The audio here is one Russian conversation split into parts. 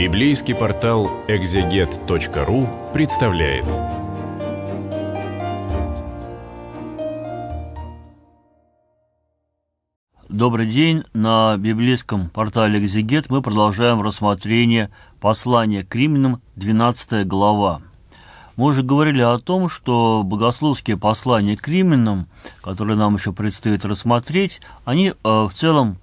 Библейский портал экзегет.ру представляет. Добрый день! На библейском портале «Экзегет» мы продолжаем рассмотрение послания к римлянам, 12 глава. Мы уже говорили о том, что богословские послания к римлянам, которые нам еще предстоит рассмотреть, они э, в целом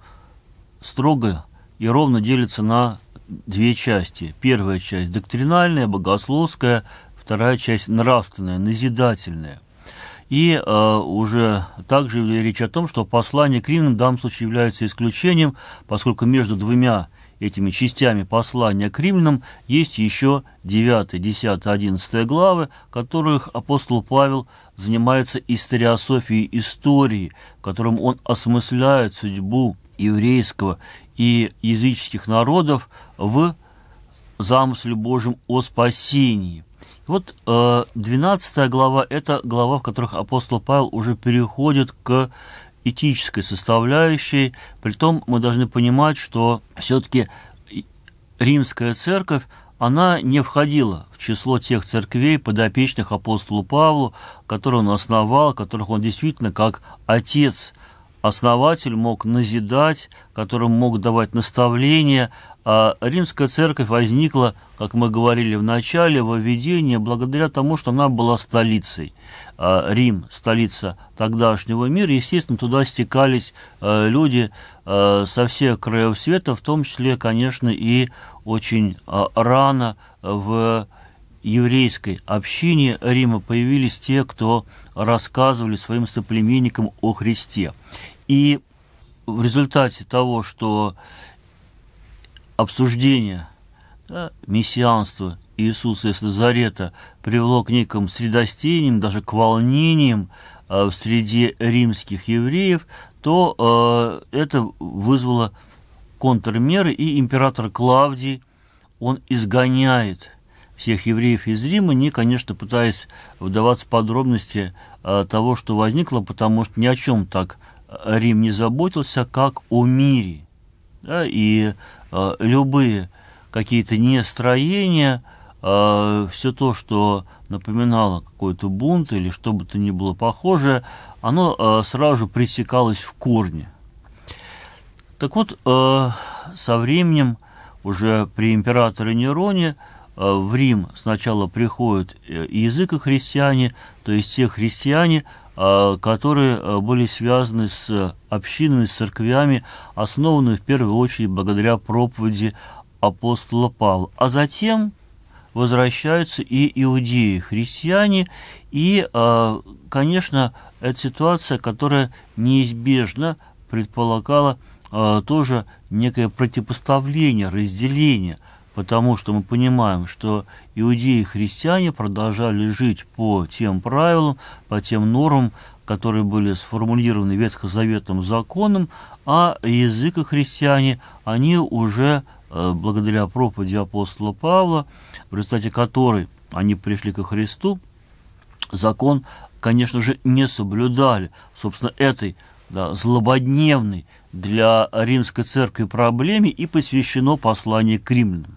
строго и ровно делятся на две части. Первая часть доктринальная, богословская, вторая часть нравственная, назидательная. И э, уже также речь о том, что послание к римлянам в данном случае является исключением, поскольку между двумя этими частями послания к римлянам есть еще 9, 10, 11 главы, в которых апостол Павел занимается историософией истории, в котором он осмысляет судьбу еврейского и языческих народов в замысле Божьем о спасении. вот 12 э, глава – это глава, в которых апостол Павел уже переходит к этической составляющей. Притом мы должны понимать, что все-таки римская церковь, она не входила в число тех церквей, подопечных апостолу Павлу, которые он основал, которых он действительно как отец основатель мог назидать, которым мог давать наставления, а римская церковь возникла, как мы говорили в начале, во введение благодаря тому, что она была столицей. А Рим – столица тогдашнего мира, естественно, туда стекались э, люди э, со всех краев света, в том числе, конечно, и очень э, рано в еврейской общине Рима появились те, кто рассказывали своим соплеменникам о Христе. И в результате того, что обсуждение да, мессианства Иисуса из Лазарета привело к неким средостениям, даже к волнениям э, в среде римских евреев, то э, это вызвало контрмеры, и император Клавдий, он изгоняет – всех евреев из Рима, не, конечно, пытаясь вдаваться в подробности а, того, что возникло, потому что ни о чем так а, Рим не заботился, как о мире. Да, и э, любые какие-то нестроения, э, все то, что напоминало какой-то бунт или что бы то ни было похожее, оно э, сразу же пресекалось в корне. Так вот, э, со временем уже при императоре Нероне – Э, в Рим сначала приходят э, языкохристиане, то есть те христиане, э, которые были связаны с общинами, с церквями, основанными в первую очередь благодаря проповеди апостола Павла. А затем возвращаются и иудеи, христиане, и, конечно, это ситуация, которая неизбежно предполагала тоже некое противопоставление, разделение – потому что мы понимаем, что иудеи и христиане продолжали жить по тем правилам, по тем нормам, которые были сформулированы Ветхозаветным законом, а язык и христиане, они уже, э, благодаря проповеди апостола Павла, в результате которой они пришли ко Христу, закон, конечно же, не соблюдали. Собственно, этой да, злободневной для римской церкви проблеме и посвящено послание к римлянам.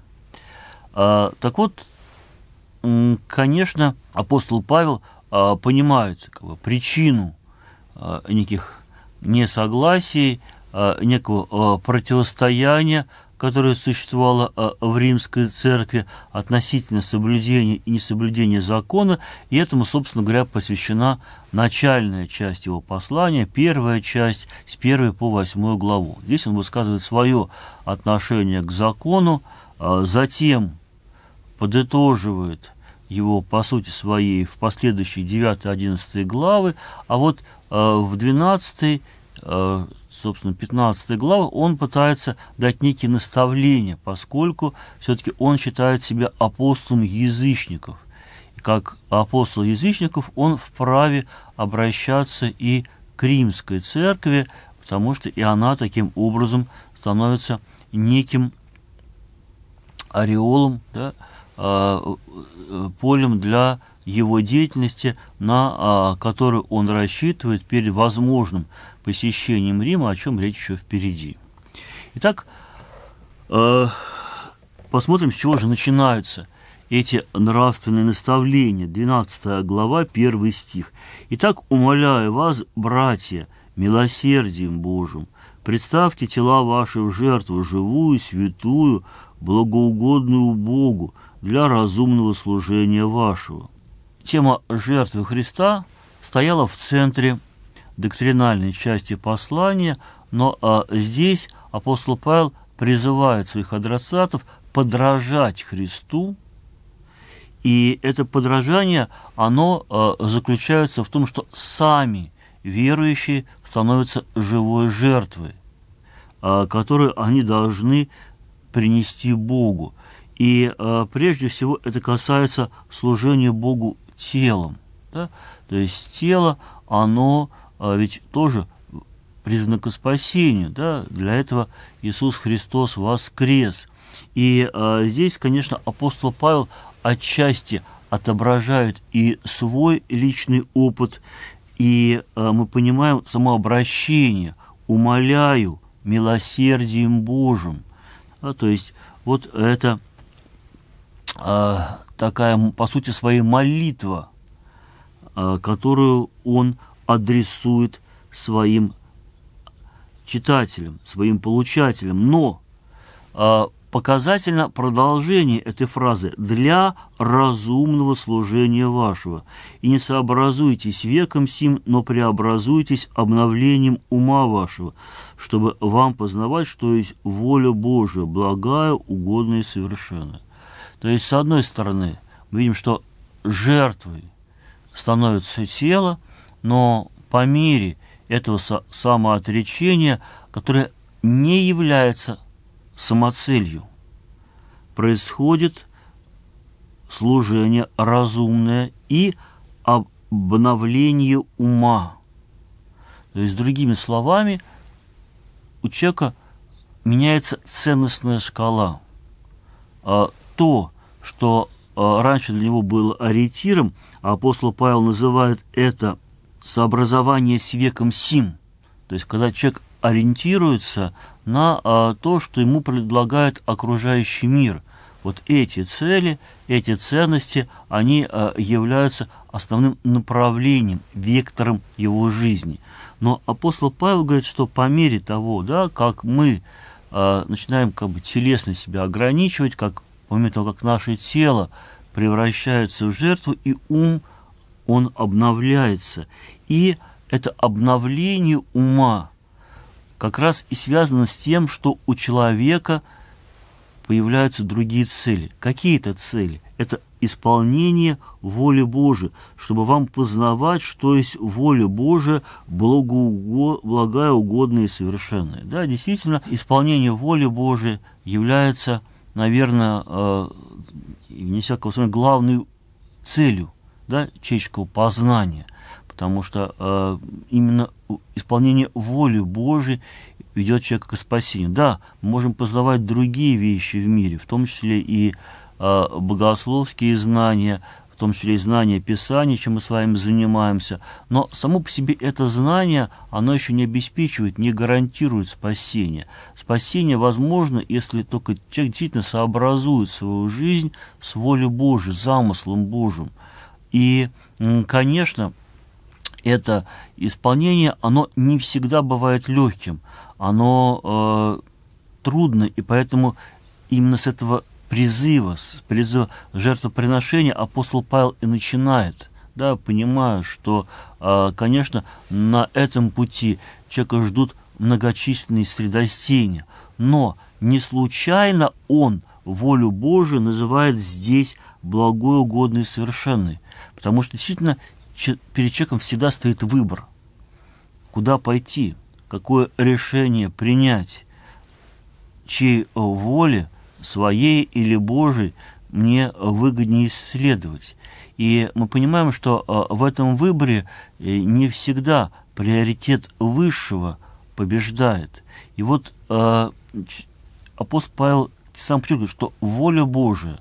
А, так вот, конечно, апостол Павел а, понимает как бы, причину а, неких несогласий, некого противостояния, которое существовало в римской церкви относительно соблюдения и несоблюдения закона, и этому, собственно говоря, посвящена начальная часть его послания, первая часть с 1 по 8 главу. Здесь он высказывает свое отношение к закону, затем подытоживает его, по сути своей, в последующие 9-11 главы, а вот э, в 12 э, собственно, 15 главы он пытается дать некие наставления, поскольку все-таки он считает себя апостолом язычников. И как апостол язычников он вправе обращаться и к римской церкви, потому что и она таким образом становится неким ореолом, да, Э, полем для его деятельности, на э, которую он рассчитывает перед возможным посещением Рима, о чем речь еще впереди. Итак, э, посмотрим, с чего же начинаются эти нравственные наставления. 12 глава, 1 стих. «Итак, умоляю вас, братья, милосердием Божьим, представьте тела ваши в жертву, живую, святую, благоугодную Богу, для разумного служения вашего». Тема жертвы Христа стояла в центре доктринальной части послания, но а, здесь апостол Павел призывает своих адресатов подражать Христу, и это подражание, оно э, заключается в том, что сами верующие становятся живой жертвой, э, которую они должны принести Богу. И э, прежде всего это касается служения Богу телом. Да? То есть тело, оно э, ведь тоже призвано к спасению. Да? Для этого Иисус Христос воскрес. И э, здесь, конечно, апостол Павел отчасти отображает и свой личный опыт, и э, мы понимаем само обращение «умоляю милосердием Божьим». Да, то есть вот это а, такая, по сути, своей молитва, а, которую он адресует своим читателям, своим получателям. Но а, показательно продолжение этой фразы «для разумного служения вашего». «И не сообразуйтесь веком сим, но преобразуйтесь обновлением ума вашего, чтобы вам познавать, что есть воля Божия, благая, угодная и совершенная». То есть, с одной стороны, мы видим, что жертвой становится тело, но по мере этого самоотречения, которое не является самоцелью, происходит служение разумное и обновление ума. То есть, другими словами, у человека меняется ценностная шкала а – то, что э, раньше для него было ориентиром, а апостол Павел называет это сообразование с веком сим. То есть, когда человек ориентируется на э, то, что ему предлагает окружающий мир. Вот эти цели, эти ценности, они э, являются основным направлением, вектором его жизни. Но апостол Павел говорит, что по мере того, да, как мы начинаем как бы телесно себя ограничивать, как момент того, как наше тело превращается в жертву, и ум, он обновляется. И это обновление ума как раз и связано с тем, что у человека появляются другие цели. Какие это цели? Это исполнение воли Божией, чтобы вам познавать, что есть воля Божия, благоуго... благая, угодная и совершенная. Да, действительно, исполнение воли Божией является наверное, э, не всякого сомнения, главной целью да, человеческого познания, потому что э, именно исполнение воли Божией ведет человека к спасению. Да, мы можем познавать другие вещи в мире, в том числе и э, богословские знания, том числе и знание Писания, чем мы с вами занимаемся, но само по себе это знание, оно еще не обеспечивает, не гарантирует спасение. Спасение возможно, если только человек действительно сообразует свою жизнь с волей Божьей, замыслом Божьим. И, конечно, это исполнение, оно не всегда бывает легким, оно э, трудно, и поэтому именно с этого призыва, с призыва жертвоприношения апостол Павел и начинает. Да, понимаю, что, а, конечно, на этом пути человека ждут многочисленные средостения, но не случайно он волю Божию называет здесь благой, угодной и совершенной, потому что действительно перед человеком всегда стоит выбор, куда пойти, какое решение принять, чьей воле – своей или Божьей, мне выгоднее исследовать. И мы понимаем, что э, в этом выборе э, не всегда приоритет высшего побеждает. И вот э, апостол Павел сам подчеркивает, что воля Божия,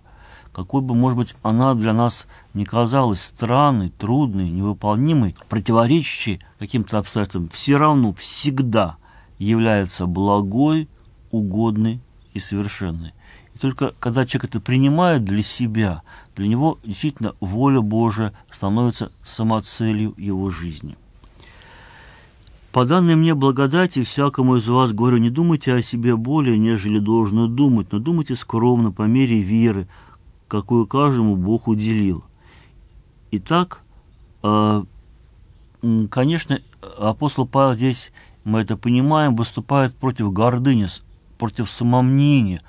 какой бы, может быть, она для нас не казалась странной, трудной, невыполнимой, противоречащей каким-то обстоятельствам, все равно всегда является благой, угодной и совершенной только когда человек это принимает для себя, для него действительно воля Божия становится самоцелью его жизни. «По данной мне благодати, всякому из вас, говорю, не думайте о себе более, нежели должно думать, но думайте скромно, по мере веры, какую каждому Бог уделил». Итак, а, конечно, апостол Павел здесь, мы это понимаем, выступает против гордыни, против самомнения,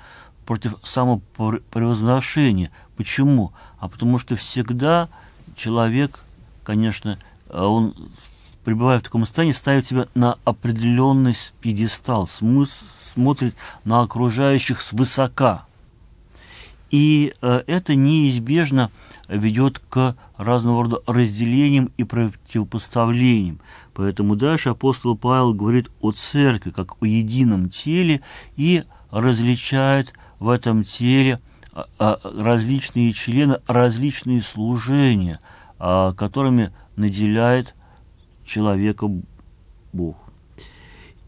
против самопревозношения. Почему? А потому что всегда человек, конечно, э, он, пребывая в таком состоянии, ставит себя на определенный пьедестал, смотрит на окружающих свысока. И э, это неизбежно ведет к разного рода разделениям и противопоставлениям. Поэтому дальше апостол Павел говорит о церкви, как о едином теле, и различает в этом теле а, а, различные члены, различные служения, а, которыми наделяет человека Бог.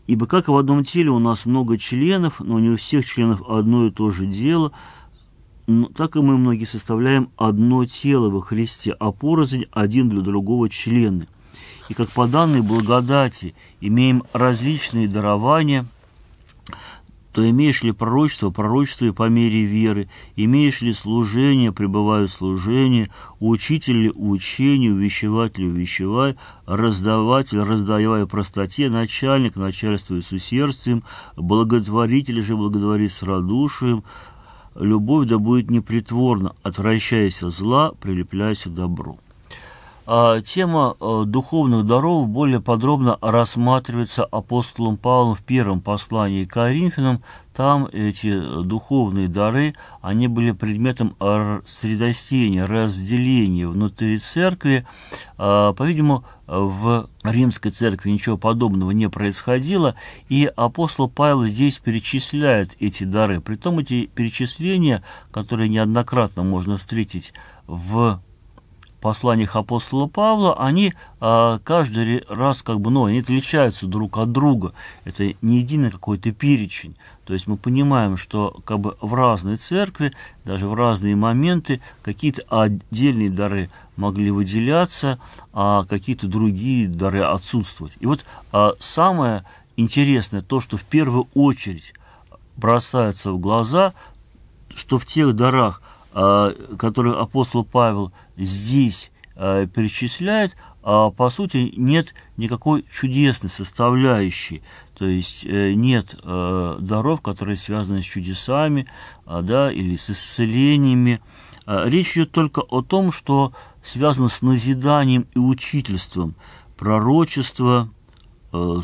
Ибо как в одном теле у нас много членов, но не у всех членов одно и то же дело, так и мы многие составляем одно тело во Христе, а порознь один для другого члены. И как по данной благодати имеем различные дарования – то имеешь ли пророчество, пророчество и по мере веры, имеешь ли служение, пребываю в служении, учитель ли учению, увещеватель, увещевай, раздаватель, раздавай простоте, начальник, начальствуй с усердием, благотворитель же благотвори с радушием, любовь да будет непритворна, отвращайся зла, прилепляйся добру. А, тема а, духовных даров более подробно рассматривается апостолом Павлом в первом послании к Коринфянам. Там эти духовные дары, они были предметом средостения, разделения внутри церкви. А, по-видимому, в римской церкви ничего подобного не происходило, и апостол Павел здесь перечисляет эти дары. Притом эти перечисления, которые неоднократно можно встретить в посланиях апостола Павла, они а, каждый раз как бы, ну, они отличаются друг от друга. Это не единый какой-то перечень. То есть мы понимаем, что как бы в разной церкви, даже в разные моменты какие-то отдельные дары могли выделяться, а какие-то другие дары отсутствовать. И вот а, самое интересное, то, что в первую очередь бросается в глаза, что в тех дарах – Э, которую апостол Павел здесь э, перечисляет, а, по сути, нет никакой чудесной составляющей. То есть э, нет даров, которые связаны с чудесами а, да, или с исцелениями. Речь идет только о том, что связано с назиданием и учительством. Пророчество,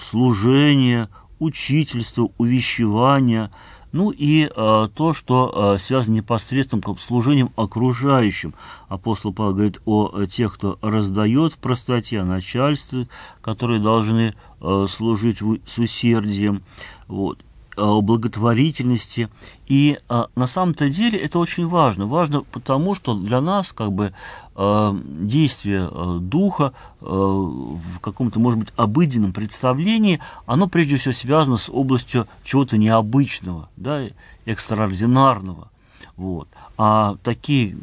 служение, учительство, увещевание – ну и э, то, что э, связано непосредственно с служением окружающим. Апостол Павел говорит о э, тех, кто раздает в простоте, о начальстве, которые должны э, служить в, с усердием. Вот о э, благотворительности. И э, на самом-то деле это очень важно. Важно потому, что для нас как бы э, действие духа в каком-то, может быть, обыденном представлении, оно прежде всего связано с областью чего-то необычного, да, экстраординарного. Вот. А такие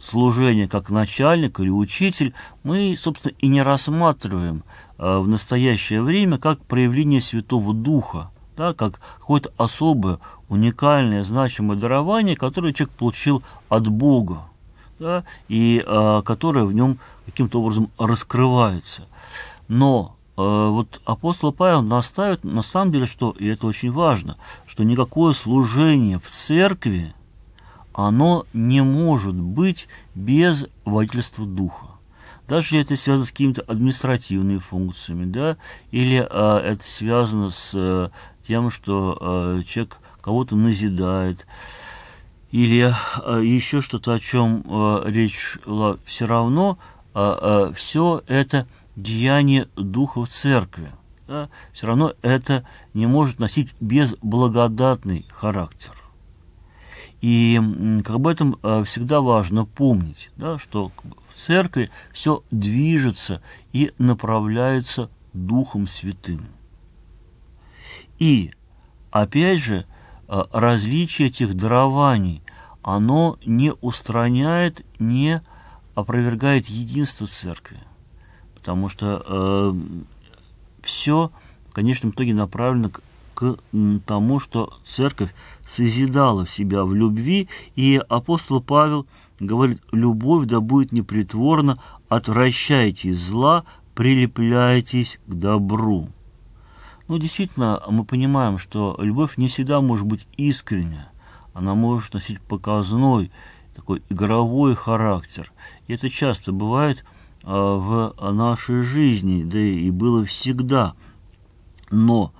служения, как начальник или учитель, мы, собственно, и не рассматриваем в настоящее время как проявление Святого Духа да, как какое-то особое, уникальное, значимое дарование, которое человек получил от Бога, да, и э, которое в нем каким-то образом раскрывается. Но э, вот апостол Павел наставит, на самом деле, что, и это очень важно, что никакое служение в церкви, оно не может быть без водительства духа даже если это связано с какими-то административными функциями, да, или э, это связано с тем, что э, человек кого-то назидает, или э, еще что-то, о чем э, речь шла, все равно э, э, все это деяние духа в церкви. Да? Все равно это не может носить безблагодатный характер. И как об этом э, всегда важно помнить, да, что в церкви все движется и направляется Духом Святым. И, опять же, э, различие этих дарований, оно не устраняет, не опровергает единство церкви, потому что э, все в конечном итоге направлено к, к тому, что церковь созидала в себя в любви, и апостол Павел говорит, любовь да будет непритворна, отвращайтесь зла, прилепляйтесь к добру. Ну, действительно, мы понимаем, что любовь не всегда может быть искренняя. Она может носить показной, такой игровой характер. И это часто бывает а, в нашей жизни, да и было всегда. Но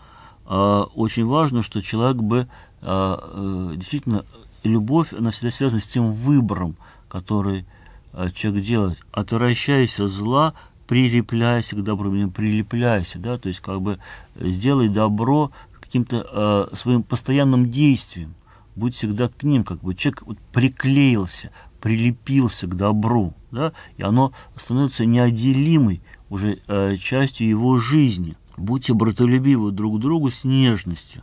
а, очень важно, что человек бы а, э, действительно любовь, она всегда связана с тем выбором, который а, человек делает. от зла, прилепляйся к добру, прилепляйся, да, то есть как бы сделай добро каким-то э, своим постоянным действием, будь всегда к ним, как бы человек вот приклеился, прилепился к добру, да, и оно становится неотделимой уже э, частью его жизни. Будьте братолюбивы друг к другу с нежностью,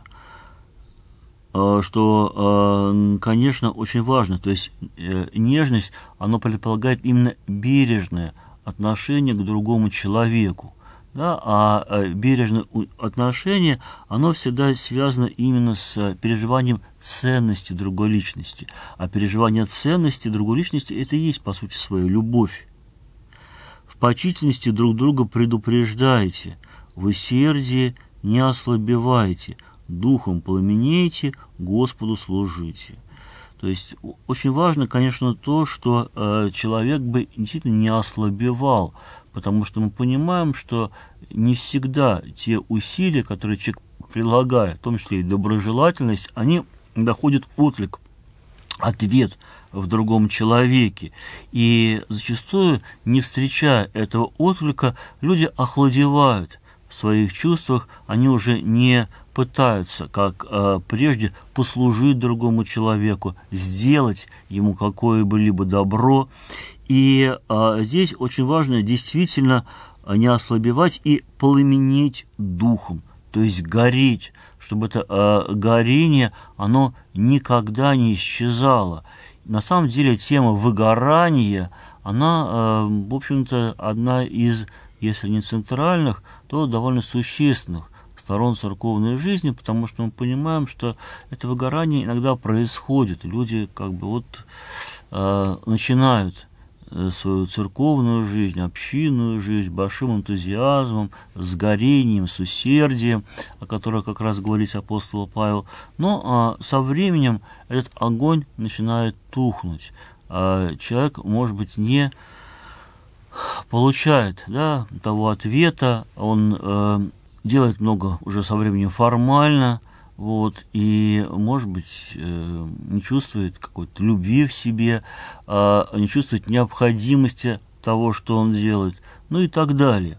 э, что, э, конечно, очень важно. То есть э, нежность, она предполагает именно бережное отношение к другому человеку. Да, а, а бережное отношение, оно всегда связано именно с э, переживанием ценности другой личности. А переживание ценности другой личности – это и есть, по сути, своя любовь. В почительности друг друга предупреждаете, в усердии не ослабевайте, духом пламенейте, Господу служите. То есть очень важно, конечно, то, что э, человек бы действительно не ослабевал, потому что мы понимаем, что не всегда те усилия, которые человек прилагает, в том числе и доброжелательность, они доходят отклик, ответ в другом человеке. И зачастую, не встречая этого отклика, люди охладевают в своих чувствах, они уже не пытаются, как э, прежде, послужить другому человеку, сделать ему какое-либо добро. И э, здесь очень важно действительно не ослабевать и пламенеть духом, то есть гореть, чтобы это э, горение, оно никогда не исчезало. На самом деле тема выгорания, она, э, в общем-то, одна из, если не центральных, то довольно существенных сторон церковной жизни, потому что мы понимаем, что это выгорание иногда происходит. Люди как бы вот э, начинают э, свою церковную жизнь, общинную жизнь большим энтузиазмом, с горением, с усердием, о котором как раз говорит апостол Павел. Но а, со временем этот огонь начинает тухнуть. А, человек, может быть, не получает да, того ответа, он э, делает много уже со временем формально, вот, и, может быть, э, не чувствует какой-то любви в себе, э, не чувствует необходимости того, что он делает, ну и так далее.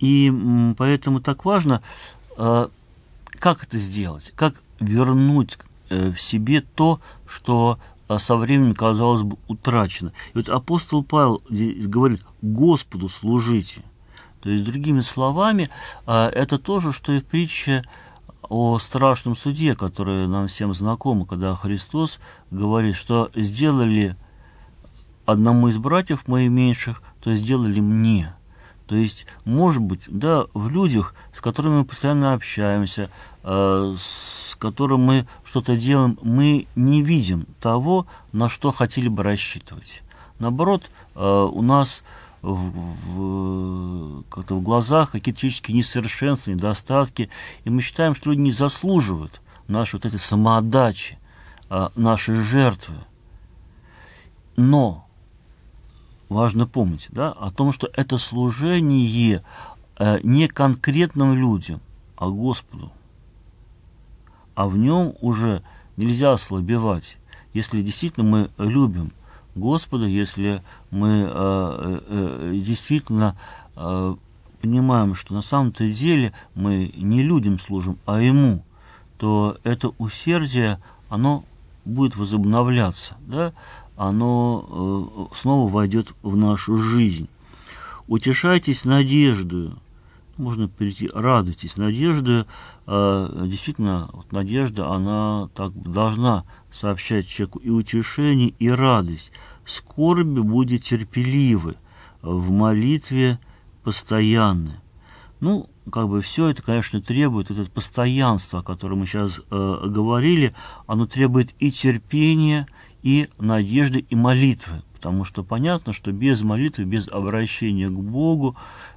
И м, поэтому так важно, э, как это сделать, как вернуть э, в себе то, что э, со временем, казалось бы, утрачено. И вот апостол Павел здесь говорит, Господу служите – то есть, другими словами, а, это то же, что и в притче о страшном суде, который нам всем знаком, когда Христос говорит, что сделали одному из братьев моих меньших, то сделали мне. То есть, может быть, да, в людях, с которыми мы постоянно общаемся, а, с которыми мы что-то делаем, мы не видим того, на что хотели бы рассчитывать. Наоборот, а, у нас в, в, как-то в глазах какие-то человеческие несовершенства, недостатки. И мы считаем, что люди не заслуживают нашей вот этой самоотдачи, а, нашей жертвы. Но важно помнить да, о том, что это служение э, не конкретным людям, а Господу. А в нем уже нельзя ослабевать, если действительно мы любим – Господа, если мы э, э, э, действительно э, понимаем, что на самом-то деле мы не людям служим, а Ему, то это усердие, оно будет возобновляться, да? оно э, снова войдет в нашу жизнь. Утешайтесь надеждою, можно перейти радуйтесь надежда э, действительно вот надежда она так должна сообщать человеку и утешение и радость в скорби будет терпеливы в молитве постоянны ну как бы все это конечно требует вот это постоянство о котором мы сейчас э, говорили оно требует и терпения и надежды и молитвы потому что понятно что без молитвы без обращения к Богу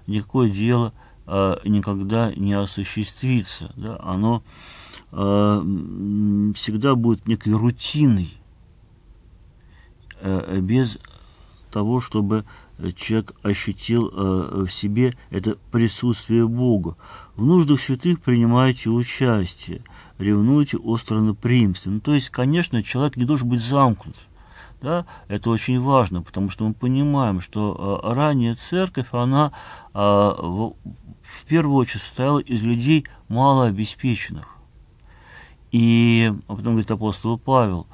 никакое дело не Э, никогда не осуществится. Да? Оно э, всегда будет некой рутиной, э, без того, чтобы человек ощутил э, в себе это присутствие Бога. В нуждах святых принимайте участие, ревнуйте о страноприимстве. Ну, то есть, конечно, человек не должен быть замкнут да, это очень важно, потому что мы понимаем, что э, ранее церковь, она э, в, в первую очередь состояла из людей малообеспеченных. И а потом говорит апостол Павел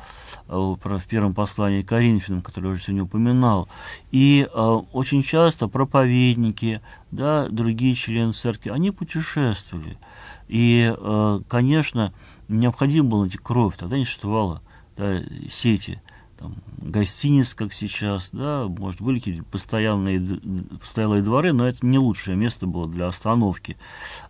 э, в первом послании к Коринфянам, который я уже сегодня упоминал. И э, очень часто проповедники, да, другие члены церкви, они путешествовали. И, э, конечно, необходимо было найти кровь, тогда не существовало да, сети там, гостиниц, как сейчас, да, может, были какие-то постоянные, постоялые дворы, но это не лучшее место было для остановки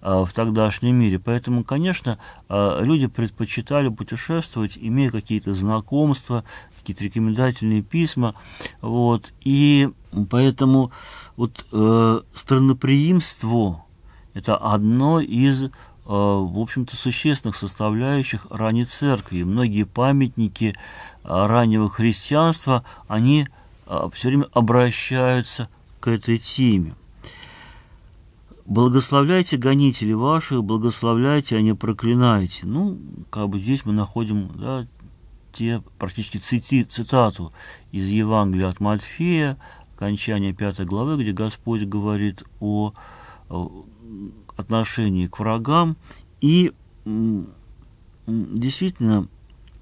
а, в тогдашнем мире. Поэтому, конечно, а, люди предпочитали путешествовать, имея какие-то знакомства, какие-то рекомендательные письма, вот, и поэтому вот э, страноприимство – это одно из э, в общем-то, существенных составляющих ранней церкви. Многие памятники а, раннего христианства, они а, все время обращаются к этой теме. «Благословляйте гонители ваших, благословляйте, а не проклинайте». Ну, как бы здесь мы находим да, те, практически цити, цитату из Евангелия от Матфея, окончание 5 главы, где Господь говорит о отношении к врагам. И действительно,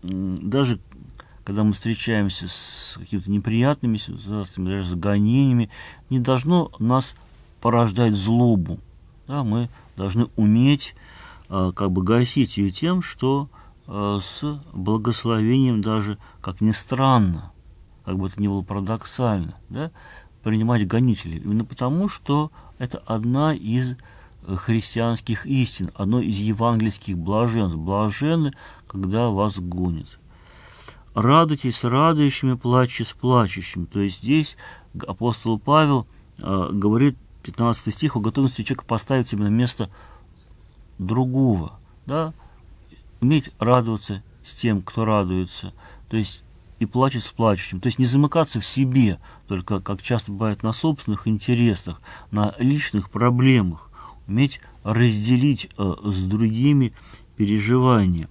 даже когда мы встречаемся с какими-то неприятными ситуациями, даже с гонениями, не должно нас порождать злобу. Да, мы должны уметь э, как бы гасить ее тем, что э, с благословением даже, как ни странно, как бы это ни было парадоксально, да, принимать гонителей. Именно потому, что это одна из э, христианских истин, одно из евангельских блаженств. Блажены, когда вас гонят радуйтесь с радующими, плачьте с плачущими. То есть здесь апостол Павел э, говорит, 15 стих, о готовности человека поставить себя на место другого. Да? Уметь радоваться с тем, кто радуется. То есть и плачет с плачущим. То есть не замыкаться в себе, только, как часто бывает, на собственных интересах, на личных проблемах. Уметь разделить э, с другими переживания.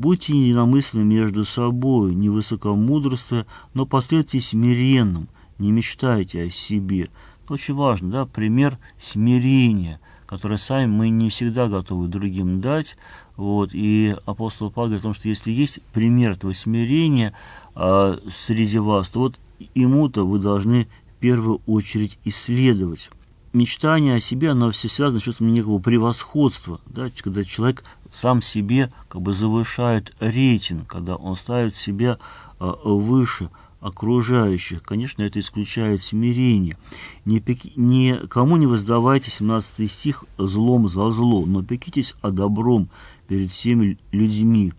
Будьте единомысленны между собой, не высокомудрствуя, но последуйте смиренным, не мечтайте о себе. очень важно, да, пример смирения, который сами мы не всегда готовы другим дать. Вот, и апостол Павел говорит о том, что если есть пример этого смирения а, среди вас, то вот ему-то вы должны в первую очередь исследовать мечтание о себе, оно все связано с чувством некого превосходства, да, когда человек сам себе как бы завышает рейтинг, когда он ставит себя э, выше окружающих. Конечно, это исключает смирение. Никому не воздавайте, 17 стих, злом за зло, но пекитесь о добром перед всеми людьми.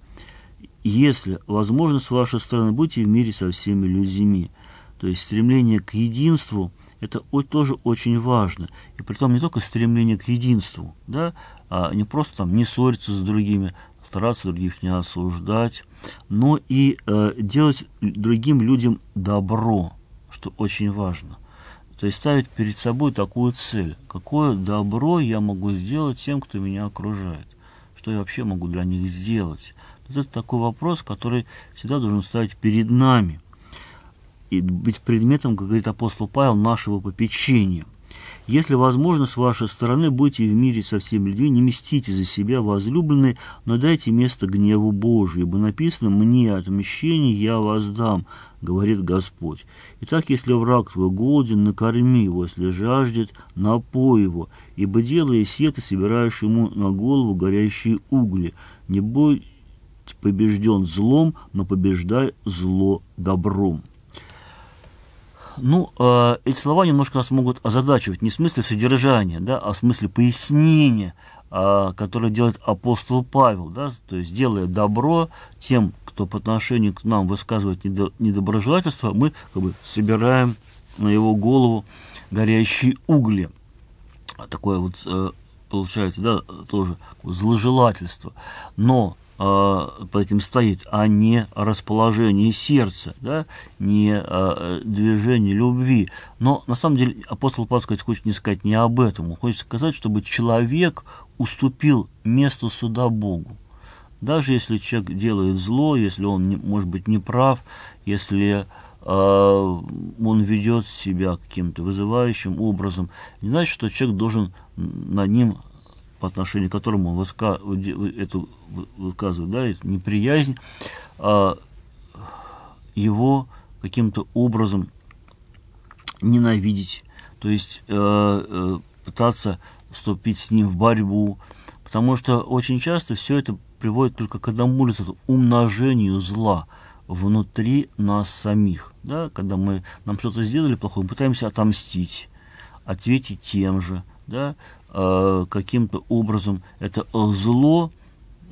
Если возможно с вашей стороны, будьте в мире со всеми людьми. То есть стремление к единству – это тоже очень важно. И при том не только стремление к единству, да, а не просто там не ссориться с другими, стараться других не осуждать, но и э, делать другим людям добро, что очень важно. То есть ставить перед собой такую цель. Какое добро я могу сделать тем, кто меня окружает? Что я вообще могу для них сделать? Вот это такой вопрос, который всегда должен ставить перед нами – и быть предметом, как говорит апостол Павел, нашего попечения. Если возможно, с вашей стороны будьте в мире со всеми людьми, не мстите за себя, возлюбленные, но дайте место гневу Божию, ибо написано «Мне отмещение я воздам», говорит Господь. Итак, если враг твой голоден, накорми его, если жаждет, напой его, ибо делая сие, ты собираешь ему на голову горящие угли. Не будь побежден злом, но побеждай зло добром. Ну, э, эти слова немножко нас могут озадачивать, не в смысле содержания, да, а в смысле пояснения, э, которое делает апостол Павел, да, то есть делая добро тем, кто по отношению к нам высказывает недоброжелательство, мы как бы собираем на его голову горящие угли. А такое вот э, получается, да, тоже зложелательство. Но Э, под этим стоит, а не расположение сердца, да, не э, движение любви. Но на самом деле апостол Павел хочет не сказать не об этом, он хочет сказать, чтобы человек уступил место суда Богу. Даже если человек делает зло, если он, может быть, неправ, если э, он ведет себя каким-то вызывающим образом, не значит, что человек должен над ним по отношению к которому он выска... эту высказывает, да, эту неприязнь, а его каким-то образом ненавидеть, то есть э, э пытаться вступить с ним в борьбу, потому что очень часто все это приводит только к одному результату – умножению зла внутри нас самих. Да? Когда мы нам что-то сделали плохое, мы пытаемся отомстить, ответить тем же, да? Э, каким-то образом это э, зло,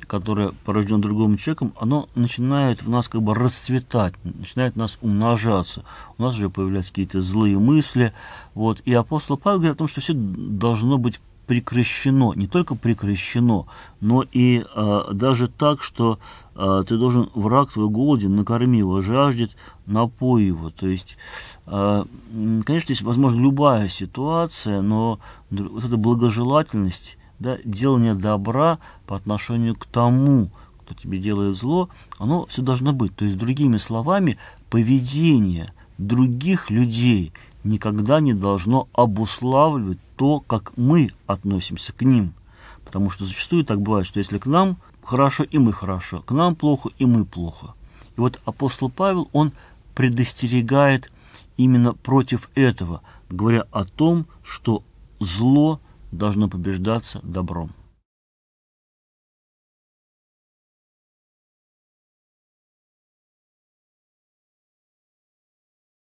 которое порождено другим человеком, оно начинает в нас как бы расцветать, начинает нас умножаться. У нас же появляются какие-то злые мысли. Вот. И апостол Павел говорит о том, что все должно быть прекращено, не только прекращено, но и э, даже так, что э, ты должен, враг твой голоден, накорми его, жаждет, напой его. То есть, э, конечно, здесь возможно любая ситуация, но вот эта благожелательность, да, делание добра по отношению к тому, кто тебе делает зло, оно все должно быть. То есть, другими словами, поведение других людей никогда не должно обуславливать то, как мы относимся к ним. Потому что зачастую так бывает, что если к нам хорошо, и мы хорошо, к нам плохо, и мы плохо. И вот апостол Павел, он предостерегает именно против этого, говоря о том, что зло должно побеждаться добром.